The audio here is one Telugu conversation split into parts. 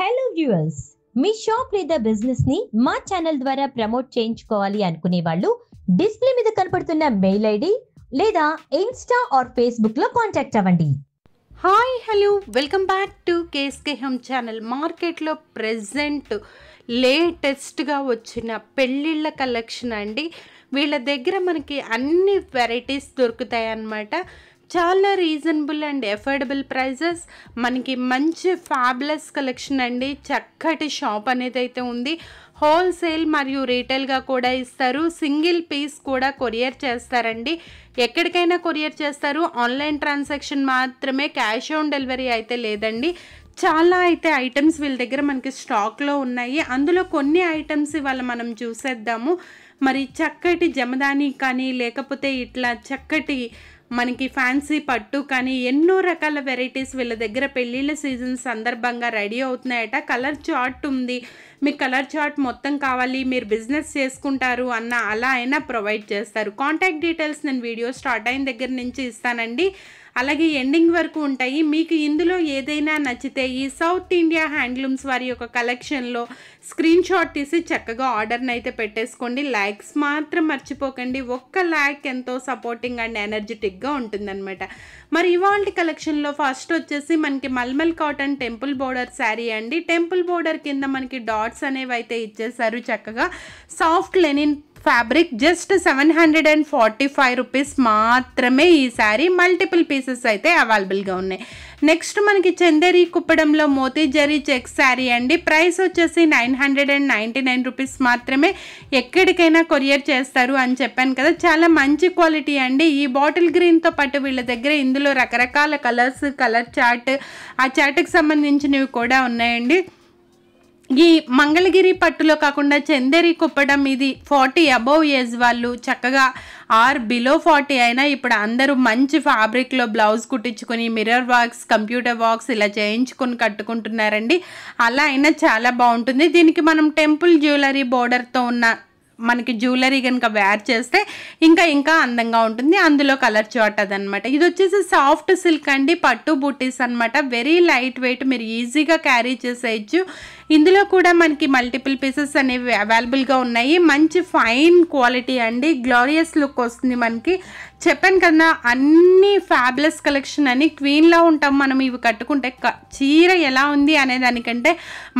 హలో వ్యూవర్స్ మీ షాప్ లేదా బిజినెస్ ని మా ఛానల్ ద్వారా ప్రమోట్ చేయించుకోవాలి అనుకునే వాళ్ళు డిస్ప్లే మీద కనపడుతున్న మెయిల్ ఐడి లేదా ఇన్స్టా ఆర్ ఫేస్బుక్ లో కాంటాక్ట్ అవ్వండి hi hello welcome back to KSK home channel మార్కెట్లో లేటెస్ట్ లేటెస్ట్గా వచ్చిన పెళ్ళిళ్ళ కలెక్షన్ అండి వీళ్ళ దగ్గర మనకి అన్ని వెరైటీస్ దొరుకుతాయి అన్నమాట చాలా రీజనబుల్ అండ్ ఎఫోర్డబుల్ ప్రైజెస్ మనకి మంచి ఫ్యాబ్లెస్ కలెక్షన్ అండి చక్కటి షాప్ అనేది అయితే ఉంది హోల్సేల్ మరియు రీటైల్గా కూడా ఇస్తారు సింగిల్ పీస్ కూడా కొరియర్ చేస్తారండి ఎక్కడికైనా కొరియర్ చేస్తారు ఆన్లైన్ ట్రాన్సాక్షన్ మాత్రమే క్యాష్ ఆన్ డెలివరీ అయితే లేదండి చాలా అయితే ఐటమ్స్ వీళ్ళ దగ్గర మనకి స్టాక్లో ఉన్నాయి అందులో కొన్ని ఐటమ్స్ ఇవాళ మనం చూసేద్దాము మరి చక్కటి జమదాని కానీ లేకపోతే ఇట్లా చక్కటి మనకి ఫ్యాన్సీ పట్టు కానీ ఎన్నో రకాల వెరైటీస్ వీళ్ళ దగ్గర పెళ్ళిళ్ళ సీజన్ సందర్భంగా రెడీ అవుతున్నాయట కలర్ చార్ట్ ఉంది మీకు కలర్ చార్ట్ మొత్తం కావాలి మీరు బిజినెస్ చేసుకుంటారు అన్న అలా అయినా ప్రొవైడ్ చేస్తారు కాంటాక్ట్ డీటెయిల్స్ నేను వీడియో స్టార్ట్ అయిన దగ్గర నుంచి ఇస్తానండి అలాగే ఎండింగ్ వరకు ఉంటాయి మీకు ఇందులో ఏదైనా నచ్చితే ఈ సౌత్ ఇండియా హ్యాండ్లూమ్స్ వారి యొక్క కలెక్షన్లో స్క్రీన్ షాట్ తీసి చక్కగా ఆర్డర్ని అయితే పెట్టేసుకోండి లైక్స్ మాత్రం మర్చిపోకండి ఒక్క లైక్ ఎంతో సపోర్టింగ్ అండ్ ఎనర్జెటిక్గా ఉంటుందన్నమాట మరి ఇవాళ కలెక్షన్లో ఫస్ట్ వచ్చేసి మనకి mulmul cotton temple border saree అండి టెంపుల్ బోర్డర్ కింద మనకి డాట్స్ అనేవి అయితే ఇచ్చేసారు చక్కగా soft linen fabric just seven hundred and forty five rupees మాత్రమే ఈ శారీ మల్టిపుల్ పీసెస్ అయితే అవైలబుల్గా ఉన్నాయి నెక్స్ట్ మనకి చందేరీ కుప్పడంలో మోతీ జరీ చెక్ శారీ అండి ప్రైస్ వచ్చేసి nine hundred and ninety nine rupees మాత్రమే ఎక్కడికైనా కొరియర్ చేస్తారు అని చెప్పాను కదా చాలా మంచి క్వాలిటీ అండి ఈ బాటిల్ గ్రీన్తో పాటు వీళ్ళ దగ్గర ఇందులో రకరకాల కలర్స్ కలర్ చాట్ ఆ చాట్కి సంబంధించినవి కూడా ఉన్నాయండి ఈ మంగళగిరి పట్టులో కాకుండా చందేరి కుప్పడం ఇది ఫార్టీ అబోవ్ ఏజ్ వాళ్ళు చక్కగా ఆర్ బిలో ఫార్టీ అయినా ఇప్పుడు అందరూ మంచి ఫ్యాబ్రిక్లో బ్లౌజ్ కుట్టించుకొని మిర్రర్ వర్క్స్ కంప్యూటర్ వర్క్స్ ఇలా చేయించుకొని కట్టుకుంటున్నారండి అలా అయినా చాలా బాగుంటుంది దీనికి మనం టెంపుల్ జ్యువెలరీ బోర్డర్తో ఉన్న మనకి జ్యువెలరీ కనుక వేర్ చేస్తే ఇంకా ఇంకా అందంగా ఉంటుంది అందులో కలర్ చోటది అనమాట ఇది వచ్చేసి సాఫ్ట్ సిల్క్ అండి పట్టు బుటీస్ అనమాట వెరీ లైట్ వెయిట్ మీరు ఈజీగా క్యారీ చేసేయచ్చు ఇందులో కూడా మనకి మల్టిపుల్ పీసెస్ అనేవి అవైలబుల్గా ఉన్నాయి మంచి ఫైన్ క్వాలిటీ అండి గ్లోరియస్ లుక్ వస్తుంది మనకి చెప్పాను కదా అన్ని ఫ్యాబ్లెస్ కలెక్షన్ అని క్వీన్లో ఉంటాం మనం ఇవి కట్టుకుంటే చీర ఎలా ఉంది అనే దానికంటే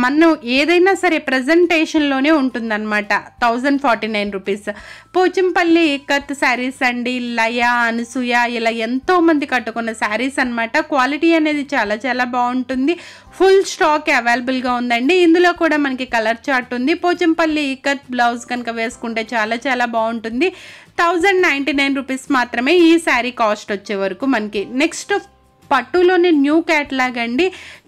మనం ఏదైనా సరే ప్రజెంటేషన్లోనే అనమాట thousand forty nine rupees Pochampally కత్ శారీస్ అండి లయ అనసూయ ఇలా ఎంతోమంది కట్టుకున్న శారీస్ అనమాట క్వాలిటీ అనేది చాలా చాలా బాగుంటుంది ఫుల్ స్టాక్ అవైలబుల్గా ఉందండి అండి ఇందులో కూడా మనకి కలర్ చార్ట్ ఉంది పోచంపల్లి కట్ బ్లౌజ్ కనుక వేసుకుంటే చాలా చాలా బాగుంటుంది థౌజండ్ నైంటీ నైన్ రూపీస్ మాత్రమే ఈ శారీ కాస్ట్ వచ్చే వరకు మనకి నెక్స్ట్ పట్టులోని న్యూ క్యాట్లాగ్ అండి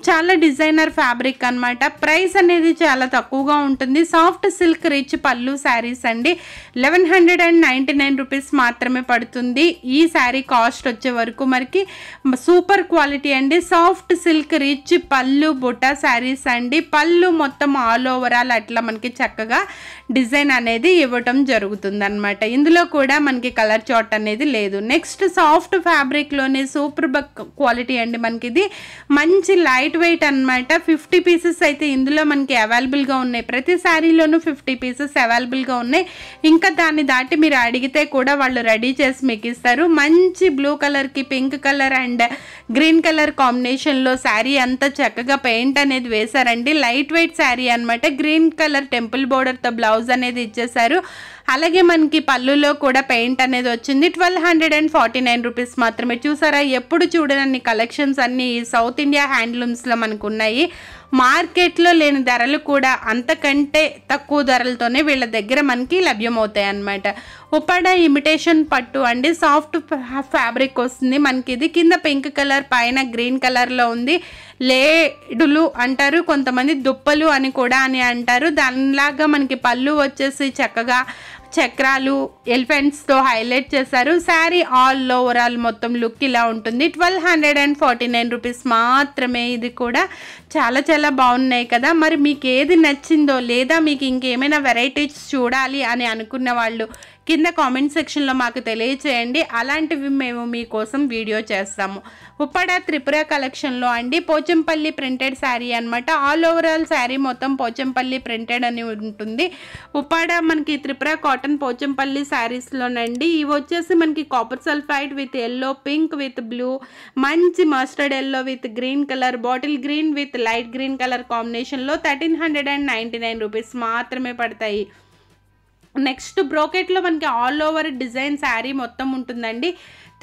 చాలా డిజైనర్ ఫ్యాబ్రిక్ అనమాట ప్రైస్ అనేది చాలా తక్కువగా ఉంటుంది soft silk rich pallu sarees అండి eleven hundred and nine rupees మాత్రమే పడుతుంది ఈ శారీ కాస్ట్ వచ్చే వరకు మనకి సూపర్ క్వాలిటీ అండి soft silk rich pallu butta saris అండి పళ్ళు మొత్తం ఆల్ ఓవరాల్ అట్లా మనకి చక్కగా డిజైన్ అనేది ఇవ్వటం జరుగుతుందనమాట ఇందులో కూడా మనకి కలర్ చాట్ అనేది లేదు నెక్స్ట్ సాఫ్ట్ ఫ్యాబ్రిక్లోనే సూపర్ బక్ క్వాలిటీ అండి మనకి ఇది మంచి లైట్ వెయిట్ అనమాట ఫిఫ్టీ పీసెస్ అయితే ఇందులో మనకి అవైలబుల్గా ఉన్నాయి ప్రతి శారీలోనూ ఫిఫ్టీ పీసెస్ అవైలబుల్గా ఉన్నాయి ఇంకా దాన్ని దాటి మీరు అడిగితే కూడా వాళ్ళు రెడీ చేసి మీకు ఇస్తారు మంచి బ్లూ కలర్కి pink colour and green colour కాంబినేషన్లో శారీ అంతా చక్కగా పెయింట్ అనేది వేశారండి లైట్ వెయిట్ శారీ అనమాట గ్రీన్ కలర్ టెంపుల్ బోర్డర్తో బ్లౌజ్ బ్లౌజ్ అనేది ఇచ్చేసారు అలాగే మనకి పళ్ళులో కూడా పెయింట్ అనేది వచ్చింది twelve hundred and forty nine rupees మాత్రమే చూసారా ఎప్పుడు చూడనన్ని కలెక్షన్స్ అన్నీ సౌత్ ఇండియా హ్యాండ్లూమ్స్లో మనకు ఉన్నాయి మార్కెట్లో లేని ధరలు కూడా అంతకంటే తక్కువ ధరలతోనే వీళ్ళ దగ్గర మనకి లభ్యమవుతాయి అన్నమాట ఉపాడ ఇమిటేషన్ పట్టు అండి సాఫ్ట్ ఫ్యాబ్రిక్ వస్తుంది మనకి ఇది కింద పింక్ కలర్ పైన గ్రీన్ కలర్లో ఉంది లేడులు అంటారు కొంతమంది దుప్పలు అని కూడా అని అంటారు దానిలాగా మనకి పళ్ళు వచ్చేసి చక్కగా చక్రాలు ఎలిఫెంట్స్తో హైలైట్ చేశారు శారీ ఆల్ ఓవరాల్ మొత్తం లుక్ ఇలా ఉంటుంది twelve hundred and forty nine rupees మాత్రమే ఇది కూడా చాలా చాలా బాగున్నాయి కదా మరి మీకు ఏది నచ్చిందో లేదా మీకు ఇంకేమైనా వెరైటీస్ చూడాలి అని అనుకున్న వాళ్ళు కింద కామెంట్ సెక్షన్లో మాకు తెలియచేయండి అలాంటివి మేము మీకోసం వీడియో చేస్తాము ఉప్పడ త్రిపుర కలెక్షన్లో అండి పోచంపల్లి ప్రింటెడ్ శారీ అనమాట ఆల్ ఓవరాల్ శారీ మొత్తం పోచంపల్లి ప్రింటెడ్ అని ఉంటుంది ఉప్పాడ మనకి త్రిపుర కాటన్ పోచంపల్లి శారీస్లోనండి ఇవి వచ్చేసి మనకి copper sulphide with yellow pink with blue మంచి mustard yellow with green colour bottle green with light green colour కాంబినేషన్లో thirteen hundred and ninety nine rupees మాత్రమే పడతాయి నెక్స్ట్ బ్రోకెట్లో మనకి ఆల్ ఓవర్ డిజైన్ శారీ మొత్తం ఉంటుందండి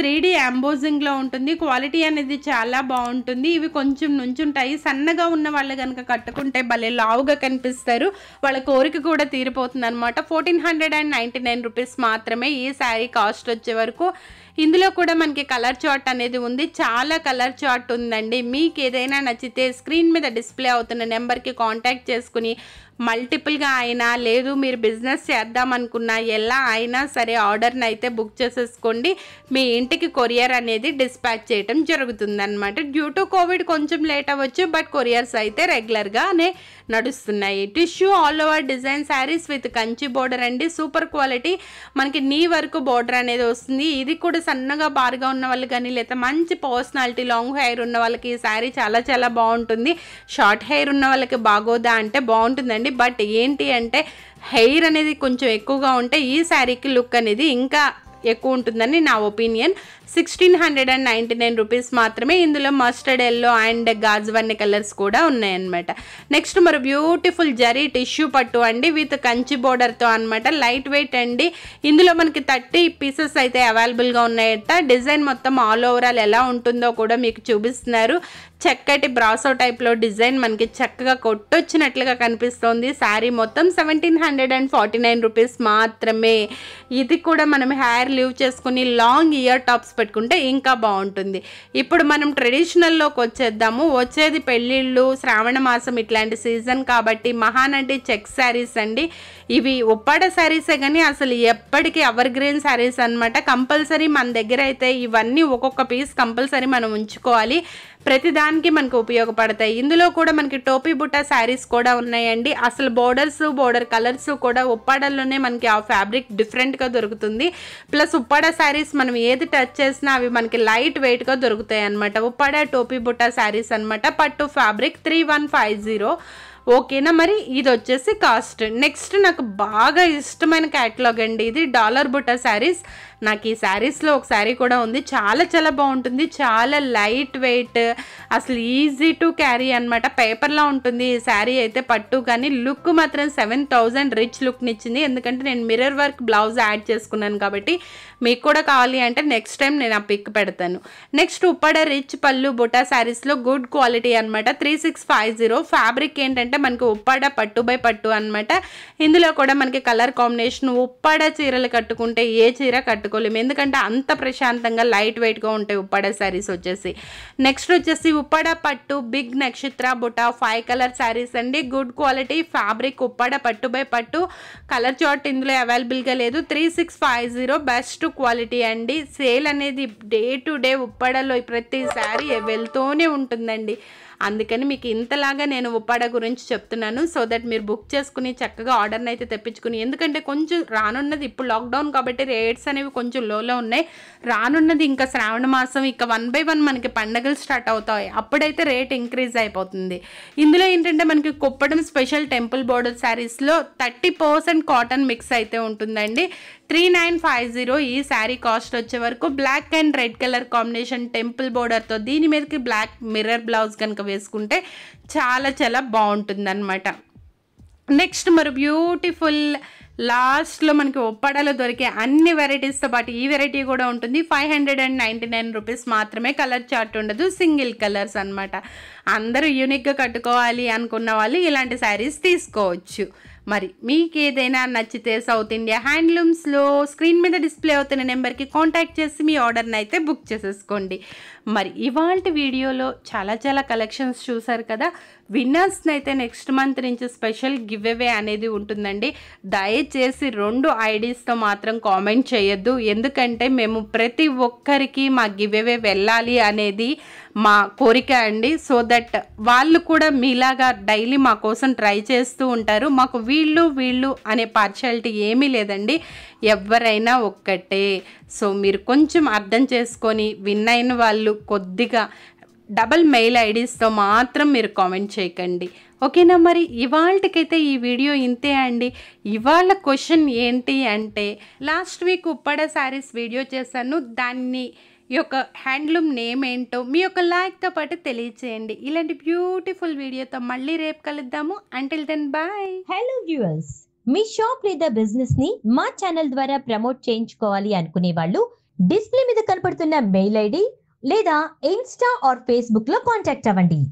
త్రీ డీ అంబోజింగ్లో ఉంటుంది క్వాలిటీ అనేది చాలా బాగుంటుంది ఇవి కొంచెం నుంచుంటాయి సన్నగా ఉన్న వాళ్ళు కనుక కట్టుకుంటే భలే లావుగా కనిపిస్తారు వాళ్ళ కోరిక కూడా తీరిపోతుంది అనమాట fourteen hundred and nine rupees మాత్రమే ఈ శారీ కాస్ట్ వచ్చే వరకు ఇందులో కూడా మనకి కలర్ చార్ట్ అనేది ఉంది చాలా కలర్ చార్ట్ ఉందండి మీకు ఏదైనా నచ్చితే స్క్రీన్ మీద డిస్ప్లే అవుతున్న నెంబర్కి కాంటాక్ట్ చేసుకుని మల్టిపుల్గా అయినా లేదు మీరు బిజినెస్ చేద్దాం ఎలా అయినా సరే ఆర్డర్ని అయితే బుక్ చేసేసుకోండి మీ ఇంటికి కొరియర్ అనేది డిస్పాచ్ చేయటం జరుగుతుందన్నమాట డ్యూ టు కోవిడ్ కొంచెం లేట్ అవ్వచ్చు బట్ కొరియర్స్ అయితే రెగ్యులర్గానే నడుస్తున్నాయి tissue all over design sarees with Kanchi border అండి సూపర్ క్వాలిటీ మనకి నీ వరకు బోర్డర్ అనేది వస్తుంది ఇది కూడా సన్నగా బారుగా ఉన్న వాళ్ళు కానీ లేదా మంచి పర్సనాలిటీ లాంగ్ హెయిర్ ఉన్న వాళ్ళకి ఈ శారీ చాలా చాలా బాగుంటుంది షార్ట్ హెయిర్ ఉన్న వాళ్ళకి బాగోదా అంటే బాగుంటుందండి బట్ ఏంటి అంటే హెయిర్ అనేది కొంచెం ఎక్కువగా ఉంటే ఈ శారీకి లుక్ అనేది ఇంకా ఎక్కువ ఉంటుందని నా opinion sixteen hundred and ninety nine rupees మాత్రమే ఇందులో మస్టర్డ్ ఎల్లో అండ్ గాజువన్నీ కలర్స్ కూడా ఉన్నాయన్నమాట నెక్స్ట్ మరి బ్యూటిఫుల్ జరీ టిష్యూ పట్టు అండి విత్ కంచి బోర్డర్తో అనమాట లైట్ వెయిట్ అండి ఇందులో మనకి థర్టీ పీసెస్ అయితే అవైలబుల్గా ఉన్నాయట డిజైన్ మొత్తం ఆల్ ఓవరాల్ ఎలా ఉంటుందో కూడా మీకు చూపిస్తున్నారు చక్కటి బ్రాసో టైప్లో డిజైన్ మనకి చక్కగా కొట్టొచ్చినట్లుగా కనిపిస్తోంది శారీ మొత్తం seventeen hundred and forty nine rupees మాత్రమే ఇది కూడా మనం హెయిర్ లీవ్ చేసుకుని లాంగ్ ఇయర్ టాప్స్ పెట్టుకుంటే ఇంకా బాగుంటుంది ఇప్పుడు మనం ట్రెడిషనల్లోకి వచ్చేద్దాము వచ్చేది పెళ్ళిళ్ళు శ్రావణ మాసం ఇట్లాంటి సీజన్ కాబట్టి మహానటి చెక్ శారీస్ అండి ఇవి ఉప్పాడ శారీసే కానీ అసలు ఎప్పటికీ ఎవర్ గ్రీన్ శారీస్ అనమాట కంపల్సరీ మన దగ్గర అయితే ఇవన్నీ ఒక్కొక్క పీస్ కంపల్సరీ మనం ఉంచుకోవాలి ప్రతిదానికి మనకు ఉపయోగపడతాయి ఇందులో కూడా మనకి టోపీ బుట్ట శారీస్ కూడా ఉన్నాయండి అసలు బోర్డర్స్ బోర్డర్ కలర్స్ కూడా ఉప్పాడల్లోనే మనకి ఆ ఫ్యాబ్రిక్ డిఫరెంట్గా దొరుకుతుంది ప్లస్ ఉప్పాడ శారీస్ మనం ఏది టచ్ చేసినా అవి మనకి లైట్ వెయిట్గా దొరుకుతాయి అనమాట ఉప్పాడ టోపీ బుట్ట శారీస్ అనమాట పట్టు fabric three one five zero ఓకేనా మరి ఇది వచ్చేసి కాస్ట్ నెక్స్ట్ నాకు బాగా ఇష్టమైన క్యాటలాగ్ అండి ఇది డాలర్ బుట్ట శారీస్ నాకు ఈ శారీస్లో ఒక శారీ కూడా ఉంది చాలా చాలా బాగుంటుంది చాలా లైట్ వెయిట్ అసలు ఈజీ టు క్యారీ అనమాట పేపర్లో ఉంటుంది ఈ శారీ అయితే పట్టు కానీ లుక్ మాత్రం సెవెన్ థౌజండ్ రిచ్ లుక్నిచ్చింది ఎందుకంటే నేను మిర్రర్ వర్క్ బ్లౌజ్ యాడ్ చేసుకున్నాను కాబట్టి మీకు కూడా కావాలి అంటే నెక్స్ట్ టైం నేను ఆ పిక్ పెడతాను నెక్స్ట్ ఉప్పడ రిచ్ పళ్ళు బుటా శారీస్లో గుడ్ క్వాలిటీ అనమాట three six five zero fabric ఏంటంటే మనకి ఉప్పాడ పట్టు బై పట్టు అనమాట ఇందులో కూడా మనకి కలర్ కాంబినేషన్ ఉప్పాడ చీరలు కట్టుకుంటే ఏ చీర కట్టుకోలేము ఎందుకంటే అంత ప్రశాంతంగా లైట్ వెయిట్గా ఉంటాయి ఉప్పాడ శారీస్ వచ్చేసి నెక్స్ట్ వచ్చేసి ఉప్పాడ పట్టు బిగ్ నక్షత్ర బుటా ఫైవ్ కలర్ శారీస్ అండి గుడ్ క్వాలిటీ ఫ్యాబ్రిక్ ఉప్పాడ పట్టు బై పట్టు కలర్ చాట్ ఇందులో అవైలబుల్గా లేదు three six five zero best quality అండి సేల్ అనేది డే టు డే ఉప్పాడలో ప్రతిసారి వెళ్తూనే ఉంటుందండి అందుకని మీకు ఇంతలాగా నేను ఉప్పాడ గురించి చెప్తున్నాను సో దట్ మీరు బుక్ చేసుకుని చక్కగా ఆర్డర్ని అయితే తెప్పించుకుని ఎందుకంటే కొంచెం రానున్నది ఇప్పుడు లాక్డౌన్ కాబట్టి రేట్స్ అనేవి కొంచెం లోలో ఉన్నాయి రానున్నది ఇంకా శ్రావణ మాసం ఇంకా వన్ బై వన్ మనకి పండగలు స్టార్ట్ అవుతాయి అప్పుడైతే రేట్ ఇంక్రీజ్ అయిపోతుంది ఇందులో ఏంటంటే మనకి కుప్పడం స్పెషల్ టెంపుల్ బోర్డర్ శారీస్లో థర్టీ పర్సెంట్ కాటన్ మిక్స్ అయితే ఉంటుందండి త్రీ నైన్ ఫైవ్ జీరో ఈ శారీ కాస్ట్ వచ్చే వరకు black and red colour combination temple బోర్డర్తో దీని మీదకి బ్లాక్ మిర్రర్ బ్లౌజ్ కనుక వేసుకుంటే చాలా చాలా అనమాట నెక్స్ట్ మరి బ్యూటిఫుల్ లాస్ట్లో మనకి ఒప్పడాలో దొరికే అన్ని వెరైటీస్తో పాటు ఈ వెరైటీ కూడా ఉంటుంది five hundred and ninety nine rupees మాత్రమే కలర్ చార్ట్ ఉండదు సింగిల్ కలర్స్ అనమాట అందరూ యూనిక్గా కట్టుకోవాలి అనుకున్న వాళ్ళు ఇలాంటి శారీస్ తీసుకోవచ్చు మరి మీకు ఏదైనా నచ్చితే సౌత్ ఇండియా హ్యాండ్లూమ్స్లో స్క్రీన్ మీద డిస్ప్లే అవుతున్న నెంబర్కి కాంటాక్ట్ చేసి మీ ఆర్డర్ని అయితే బుక్ చేసేసుకోండి మరి ఇవాళ వీడియోలో చాలా చాలా కలెక్షన్స్ చూసారు కదా విన్నర్స్ని అయితే నెక్స్ట్ మంత్ నుంచి స్పెషల్ గివ్ అవే అనేది ఉంటుందండి దయచేసి రెండు ఐడీస్తో మాత్రం కామెంట్ చేయొద్దు ఎందుకంటే మేము ప్రతి ఒక్కరికి మా గివ్ అవే వెళ్ళాలి అనేది మా కోరిక అండి సో దట్ వాళ్ళు కూడా మీలాగా డైలీ మా కోసం ట్రై చేస్తూ ఉంటారు మాకు వీళ్ళు వీళ్ళు అనే పార్షాలిటీ ఏమీ లేదండి ఎవరైనా ఒక్కటే సో మీరు కొంచెం అర్థం చేసుకొని విన్ అయిన వాళ్ళు కొద్దిగా డబల్ మెయిల్ ఐడీస్తో మాత్రం మీరు కామెంట్ చేయకండి ఓకేనా మరి ఇవాళకైతే ఈ వీడియో ఇంతే అండి ఇవాళ క్వశ్చన్ ఏంటి అంటే last week Uppada sarees video చేశాను దాన్ని ఈ యొక్క హ్యాండ్లూమ్ నేమ్ ఏంటో మీ యొక్క లైక్తో పాటు తెలియచేయండి ఇలాంటి బ్యూటిఫుల్ వీడియోతో మళ్ళీ రేపు కలుద్దాము until then bye hello viewers మీ షాప్ లేదా బిజినెస్ ని మా ఛానల్ ద్వారా ప్రమోట్ చేయించుకోవాలి అనుకునే వాళ్ళు డిస్ప్లే మీద కనపడుతున్న మెయిల్ ఐడి లేదా ఇన్స్టా ఆర్ ఫేస్బుక్ లో కాంటాక్ట్ అవ్వండి